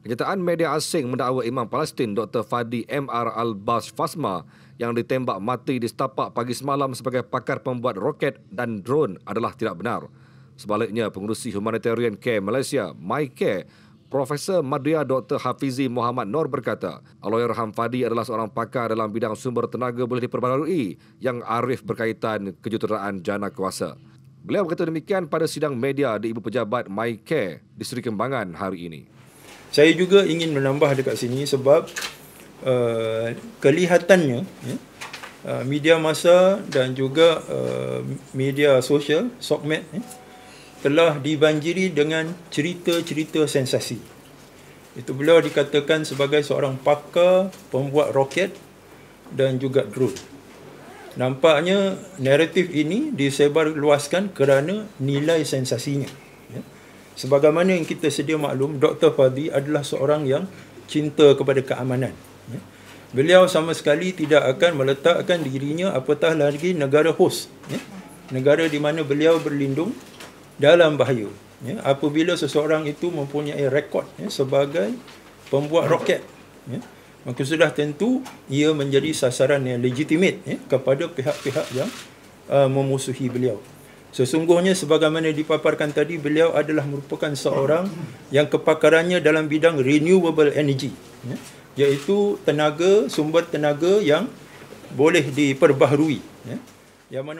Kenyataan media asing mendakwa Imam Palestin Dr. Fadi MR Al-Bas Fasma yang ditembak mati di setapak pagi semalam sebagai pakar pembuat roket dan drone adalah tidak benar. Sebaliknya, pengurusi Humanitarian Care Malaysia, MyCare, Profesor Madria Dr. Hafizi Muhammad Nor berkata, Aloyer Ham Fadi adalah seorang pakar dalam bidang sumber tenaga boleh diperbarui yang arif berkaitan kejuruteraan jana kuasa. Beliau berkata demikian pada sidang media di Ibu Pejabat MyCare di Seri Kembangan hari ini. Saya juga ingin menambah dekat sini sebab uh, kelihatannya ya, uh, media masa dan juga uh, media sosial sokmed ya, telah dibanjiri dengan cerita-cerita sensasi. Itu beliau dikatakan sebagai seorang pakar pembuat roket dan juga drone. Nampaknya naratif ini disebar luaskan kerana nilai sensasinya. Sebagaimana yang kita sedia maklum, Dr. Fadi adalah seorang yang cinta kepada keamanan. Ya. Beliau sama sekali tidak akan meletakkan dirinya apatah lagi negara host. Ya. Negara di mana beliau berlindung dalam bahaya. Ya. Apabila seseorang itu mempunyai rekod sebagai pembuat roket. Maka sudah tentu ia menjadi sasaran yang legitimate kepada pihak-pihak yang uh, memusuhi beliau. Sesungguhnya sebagaimana dipaparkan tadi beliau adalah merupakan seorang yang kepakarannya dalam bidang renewable energy ya, iaitu tenaga sumber tenaga yang boleh diperbaharui ya, yang mana